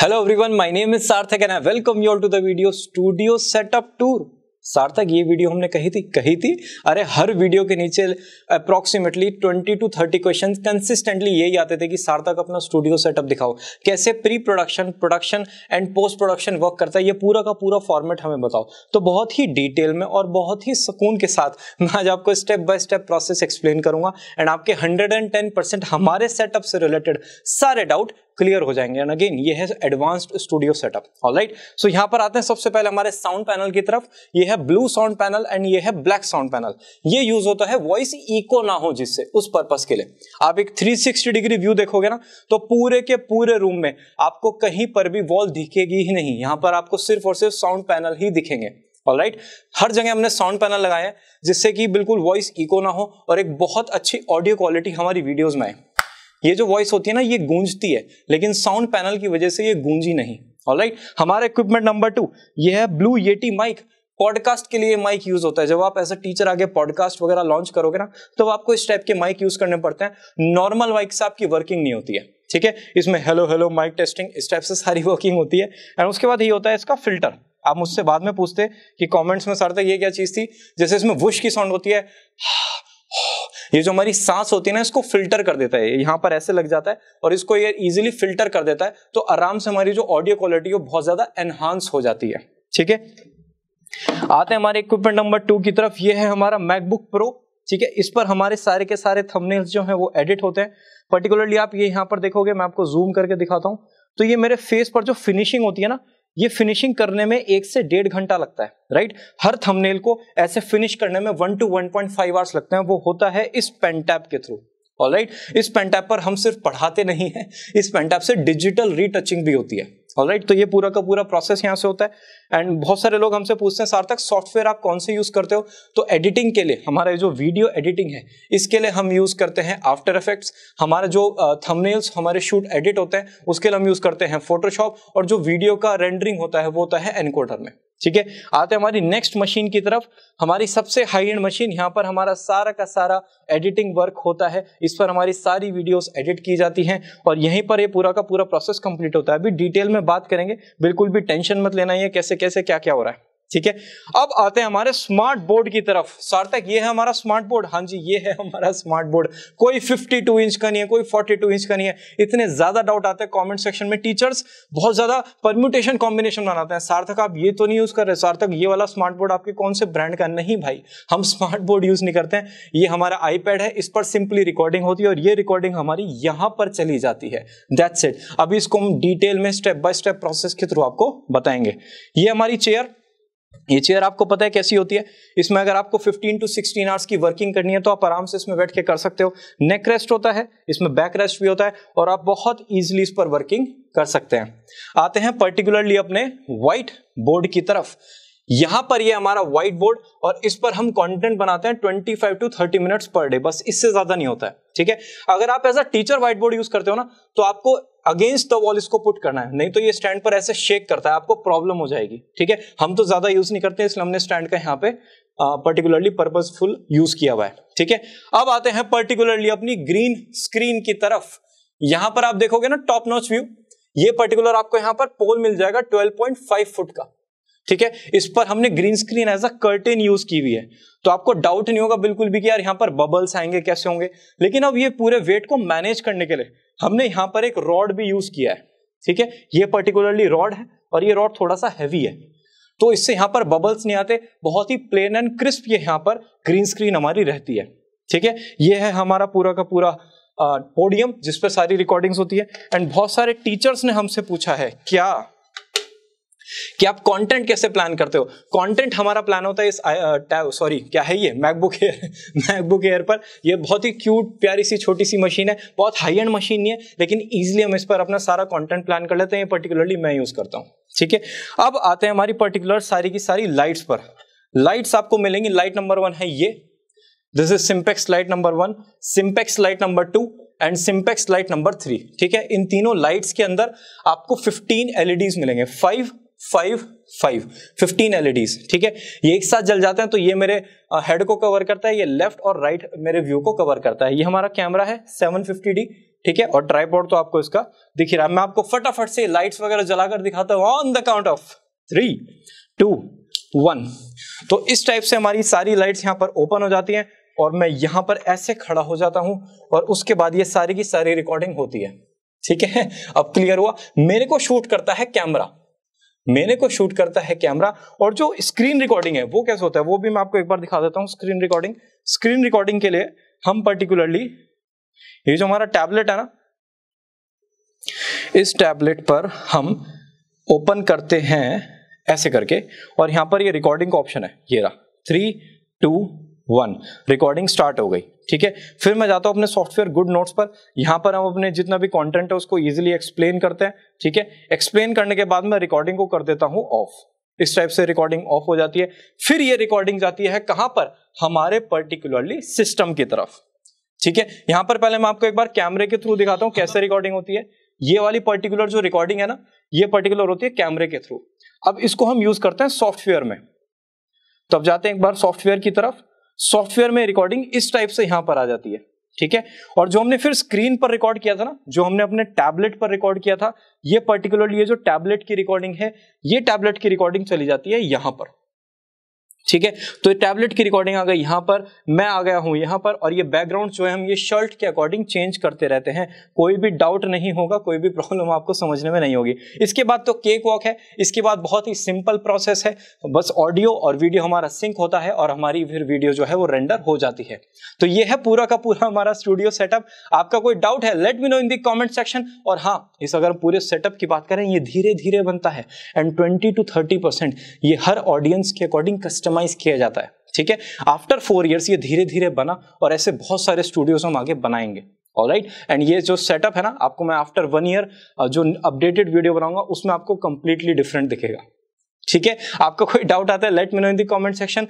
Hello everyone my name is Sarthak and I welcome you all to the video studio setup tour Sarthak ये video हमने कही थी कही थी अरे हर वीडियो के नीचे अप्रोक्सीमेटली 20 टू 30 क्वेश्चंस कंसिस्टेंटली यही आते थे कि सार्थक अपना स्टूडियो सेटअप दिखाओ कैसे pre production production and post production work करता है ये पूरा का पूरा फॉर्मेट हमें बताओ तो बहुत ही डिटेल में और बहुत ही सुकून के साथ मैं आज आपको step by step process explain करूंगा एंड आपके हंड्रेड हमारे सेटअप से रिलेटेड सारे डाउट क्लियर हो जाएंगे एंड अगेन ये है advanced studio setup all right so यहाँ पर आते हैं सबसे पहले हमारे साउंड पैनल की तरफ ये है ब्लू साउंड पैनल एंड ये है ब्लैक साउंड पैनल ये यूज होता है वॉइस इको ना हो जिससे उस पर्पज के लिए आप एक 360 डिग्री व्यू देखोगे ना तो पूरे के पूरे रूम में आपको कहीं पर भी वॉल दिखेगी ही नहीं यहाँ पर आपको सिर्फ और सिर्फ साउंड पैनल ही दिखेंगे राइट right? हर जगह हमने साउंड पैनल लगाए जिससे कि बिल्कुल वॉइस इको ना हो और एक बहुत अच्छी ऑडियो क्वालिटी हमारी वीडियोस में आए ये जो वॉइस होती है ना ये गूंजती है लेकिन साउंड पैनल की वजह से ये गूंजी नहीं ऑलराइट हमारा इक्विपमेंट नंबर टू ये है ब्लू येटी माइक पॉडकास्ट के लिए माइक यूज होता है जब आप एज टीचर आगे पॉडकास्ट वगैरह लॉन्च करोगे ना तो आपको इस टाइप के माइक यूज करने पड़ते हैं नॉर्मल माइक से आपकी वर्किंग नहीं होती है ठीक है इसमें हेलो हेलो माइक टेस्टिंग इस टाइप से सारी वर्किंग होती है एंड उसके बाद ये होता है इसका फिल्टर आप मुझसे बाद में पूछते कि कमेंट्स में सर तक ये क्या चीज़ थी जैसे इसमें वुश की साउंड होती है ये जो हमारी सांस होती है ना इसको फिल्टर कर देता है यहां पर ऐसे लग जाता है और इसको ये इजीली फिल्टर कर देता है तो आराम से हमारी जो ऑडियो क्वालिटी वो बहुत ज्यादा एनहांस हो जाती है ठीक है आते हैं हमारे इक्विपमेंट नंबर टू की तरफ ये है हमारा मैकबुक प्रो ठीक है इस पर हमारे सारे के सारे थंबनेल्स जो है वो एडिट होते हैं पर्टिकुलरली आप ये यहाँ पर देखोगे मैं आपको जूम करके दिखाता हूँ तो ये मेरे फेस पर जो फिनिशिंग होती है ना ये फिनिशिंग करने में एक से डेढ़ घंटा लगता है राइट हर थंबनेल को ऐसे फिनिश करने में one two one point five hours लगते हैं वो होता है इस पेनटैप के थ्रू ऑलराइट right? इस पेनटैप पर हम सिर्फ पढ़ाते नहीं है इस पेनटैप से डिजिटल रीटचिंग भी होती है राइट तो ये पूरा का पूरा प्रोसेस यहाँ से होता है एंड बहुत सारे लोग हमसे पूछते हैं सार्थक सॉफ्टवेयर आप कौन से यूज़ करते हो तो एडिटिंग के लिए हमारा जो वीडियो एडिटिंग है इसके लिए हम यूज़ करते हैं आफ्टर इफेक्ट्स हमारे जो थंबनेल्स हमारे शूट एडिट होते हैं उसके लिए हम यूज़ करते हैं फोटोशॉप और जो वीडियो का रेंडरिंग होता है वो होता है एनकोडर में ठीक है आते हमारी नेक्स्ट मशीन की तरफ हमारी सबसे हाई एंड मशीन यहाँ पर हमारा सारा का सारा एडिटिंग वर्क होता है इस पर हमारी सारी वीडियोस एडिट की जाती हैं और यहीं पर ये पूरा का पूरा प्रोसेस कंप्लीट होता है अभी डिटेल में बात करेंगे बिल्कुल भी टेंशन मत लेना ये कैसे कैसे क्या क्या हो रहा है ठीक है अब आते हैं हमारे स्मार्ट बोर्ड की तरफ सार्थक ये है हमारा स्मार्ट बोर्ड हाँ जी ये है हमारा स्मार्ट बोर्ड कोई 52 इंच का नहीं है कोई 42 इंच का नहीं है इतने ज्यादा डाउट आते हैं कमेंट सेक्शन में टीचर्स बहुत ज्यादा परम्यूटेशन कॉम्बिनेशन बनाते हैं सार्थक आप ये तो नहीं यूज कर रहे सार्थक ये वाला स्मार्ट बोर्ड आपके कौन से ब्रांड का नहीं भाई हम स्मार्ट बोर्ड यूज नहीं करते हैं ये हमारा आईपैड है इस पर सिंपली रिकॉर्डिंग होती है और ये रिकॉर्डिंग हमारी यहां पर चली जाती है दैट्स इट अभी इसको हम डिटेल में स्टेप बाय स्टेप प्रोसेस के थ्रू आपको बताएंगे ये हमारी चेयर ये चेयर आपको पता है कैसी होती है इसमें अगर आपको 15 टू 16 आवर्स की वर्किंग करनी है तो आप आराम से इसमें बैठ के कर सकते हो नेक रेस्ट होता है इसमें बैक रेस्ट भी होता है और आप बहुत इजीली इस पर वर्किंग कर सकते हैं आते हैं पर्टिकुलरली अपने व्हाइट बोर्ड की तरफ यहां पर ये हमारा व्हाइट बोर्ड और इस पर हम कंटेंट बनाते हैं 25 टू 30 मिनट्स पर डे बस इससे ज्यादा नहीं होता है ठीक है अगर आप as a teacher whiteboard use करते हो ना तो आपको अगेंस्ट द वॉल इसको पुट करना है नहीं तो ये स्टैंड पर ऐसे शेक करता है आपको प्रॉब्लम हो जाएगी ठीक है हम तो ज्यादा यूज नहीं करते इसलिए हमने स्टैंड का यहाँ पे पर्टिकुलरली पर्पजफुल यूज किया हुआ है ठीक है अब आते हैं पर्टिकुलरली अपनी ग्रीन स्क्रीन की तरफ यहां पर आप देखोगे ना टॉप नॉच व्यू ये पर्टिकुलर आपको यहां पर पोल मिल जाएगा 12.5 फुट का ठीक है इस पर हमने green screen as a curtain use की हुई है तो आपको डाउट नहीं होगा बिल्कुल भी कि यार यहां पर बबल्स आएंगे कैसे होंगे लेकिन अब ये पूरे वेट को मैनेज करने के लिए हमने यहाँ पर एक रॉड भी यूज किया है ठीक है ये पर्टिकुलरली रॉड है और ये रॉड थोड़ा सा हैवी है तो इससे यहाँ पर बबल्स नहीं आते बहुत ही प्लेन एंड क्रिस्प ये यहाँ पर ग्रीन स्क्रीन हमारी रहती है ठीक है ये है हमारा पूरा का पूरा पोडियम जिस पर सारी रिकॉर्डिंग्स होती है एंड बहुत सारे टीचर्स ने हमसे पूछा है क्या कि आप कंटेंट कैसे प्लान करते हो कंटेंट हमारा प्लान होता है इस सॉरी क्या है ये मैकबुक एयर मैकबुक एयर पर ये बहुत ही क्यूट प्यारी सी छोटी सी मशीन है बहुत हाई एंड मशीन नहीं है लेकिन इजीली हम इस पर अपना सारा कंटेंट प्लान कर लेते हैं पर्टिकुलरली मैं यूज करता हूँ ठीक है अब आते हैं हमारी पर्टिकुलर सारी की सारी लाइट्स पर लाइट्स आपको मिलेंगी लाइट नंबर वन है ये this is Simpex light number one Simpex light number two and Simpex light number three ठीक है इन तीनों लाइट्स के अंदर आपको 15 एलईडीज e मिलेंगे five five five fifteen LEDs ठीक है ये एक साथ जल जाते हैं तो ये मेरे हेड को कवर करता है ये लेफ्ट और राइट मेरे व्यू को कवर करता है ये हमारा कैमरा है डी ठीक है और ट्राईपोर्ड तो आपको इसका दिख रहा है मैं आपको फटाफट से लाइट्स वगैरह जलाकर दिखाता हूँ on the count of three two one तो इस टाइप से हमारी सारी लाइट्स यहाँ पर ओपन हो जाती हैं और मैं यहाँ पर ऐसे खड़ा हो जाता हूँ और उसके बाद ये सारी की सारी रिकॉर्डिंग होती है ठीक है अब क्लियर हुआ मेरे को शूट करता है कैमरा मैंने को शूट करता है कैमरा और जो स्क्रीन रिकॉर्डिंग है वो कैसे होता है वो भी मैं आपको एक बार दिखा देता हूँ स्क्रीन रिकॉर्डिंग स्क्रीन रिकॉर्डिंग के लिए हम पर्टिकुलरली ये जो हमारा टैबलेट है ना इस टैबलेट पर हम ओपन करते हैं ऐसे करके और यहां पर ये रिकॉर्डिंग का ऑप्शन है ये रहा three two one recording start हो गई ठीक है फिर मैं जाता हूं अपने सॉफ्टवेयर गुड नोट्स पर यहां पर हम अपने जितना भी कंटेंट है उसको इजीली एक्सप्लेन करते हैं ठीक है एक्सप्लेन करने के बाद मैं रिकॉर्डिंग को कर देता हूं ऑफ इस टाइप से रिकॉर्डिंग ऑफ हो जाती है फिर ये रिकॉर्डिंग जाती है कहां पर हमारे पर्टिकुलरली सिस्टम की तरफ ठीक है यहां पर पहले मैं आपको एक बार कैमरे के थ्रू दिखाता हूँ कैसे रिकॉर्डिंग होती है ये वाली पर्टिकुलर जो रिकॉर्डिंग है ना ये पर्टिकुलर होती है कैमरे के थ्रू अब इसको हम यूज करते हैं सॉफ्टवेयर में तो अब जाते हैं एक बार सॉफ्टवेयर की तरफ सॉफ्टवेयर में रिकॉर्डिंग इस टाइप से यहां पर आ जाती है ठीक है और जो हमने फिर स्क्रीन पर रिकॉर्ड किया था ना जो हमने अपने टैबलेट पर रिकॉर्ड किया था ये पर्टिकुलरली ये जो टैबलेट की रिकॉर्डिंग है ये टैबलेट की रिकॉर्डिंग चली जाती है यहां पर ठीक है तो टैबलेट की रिकॉर्डिंग आ गई यहां पर मैं आ गया हूं यहां पर और ये बैकग्राउंड जो है हम ये शर्ट के अकॉर्डिंग चेंज करते रहते हैं कोई भी डाउट नहीं होगा कोई भी प्रॉब्लम आपको समझने में नहीं होगी इसके बाद तो केक वॉक है इसके बाद बहुत ही सिंपल प्रोसेस है बस ऑडियो और वीडियो हमारा सिंक होता है और हमारी फिर वीडियो जो है वो रेंडर हो जाती है तो ये है पूरा का पूरा हमारा स्टूडियो सेटअप आपका कोई डाउट है let me know in the comment section और हाँ इस अगर पूरे सेटअप की बात करें ये धीरे धीरे बनता है and twenty two thirty percent ये हर ऑडियंस के अकॉर्डिंग कस्टम कस्टमाइज किया जाता है ठीक है आफ्टर फोर ईयर्स ये धीरे धीरे बना और ऐसे बहुत सारे स्टूडियोज हम आगे बनाएंगे राइट एंड ये जो सेटअप है ना आपको मैं आफ्टर वन ईयर जो अपडेटेड वीडियो बनाऊंगा उसमें आपको कंप्लीटली डिफरेंट दिखेगा ठीक है आपका कोई डाउट आता है let me know in the comment section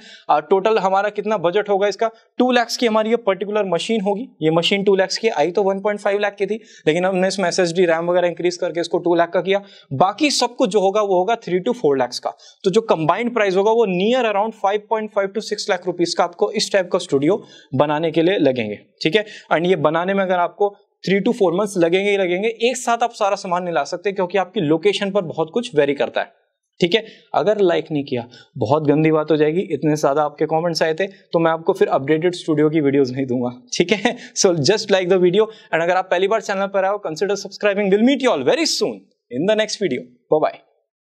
total हमारा कितना बजट होगा इसका टू लैक्स की हमारी ये पर्टिकुलर मशीन होगी ये मशीन टू लैक्स की आई तो 1.5 लाख की थी लेकिन हमने इसमें एस एस डी रैम वगैरह इंक्रीज करके इसको टू लाख का किया बाकी सब कुछ जो होगा वो होगा थ्री टू फोर लैक्स का तो जो कंबाइंड प्राइस होगा वो near around five point five to six lakh rupees का आपको इस टाइप का स्टूडियो बनाने के लिए लगेंगे ठीक है एंड ये बनाने में अगर आपको थ्री टू फोर मंथ्स लगेंगे ही लगेंगे एक साथ आप सारा सामान नहीं ला सकते क्योंकि आपकी लोकेशन पर बहुत कुछ वेरी करता है ठीक है अगर लाइक नहीं किया बहुत गंदी बात हो जाएगी इतने ज़्यादा आपके कमेंट्स आए थे तो मैं आपको फिर अपडेटेड स्टूडियो की वीडियोस नहीं दूंगा ठीक है so just like the video and अगर आप पहली बार चैनल पर आओ consider subscribing will meet you all very soon in the next video bye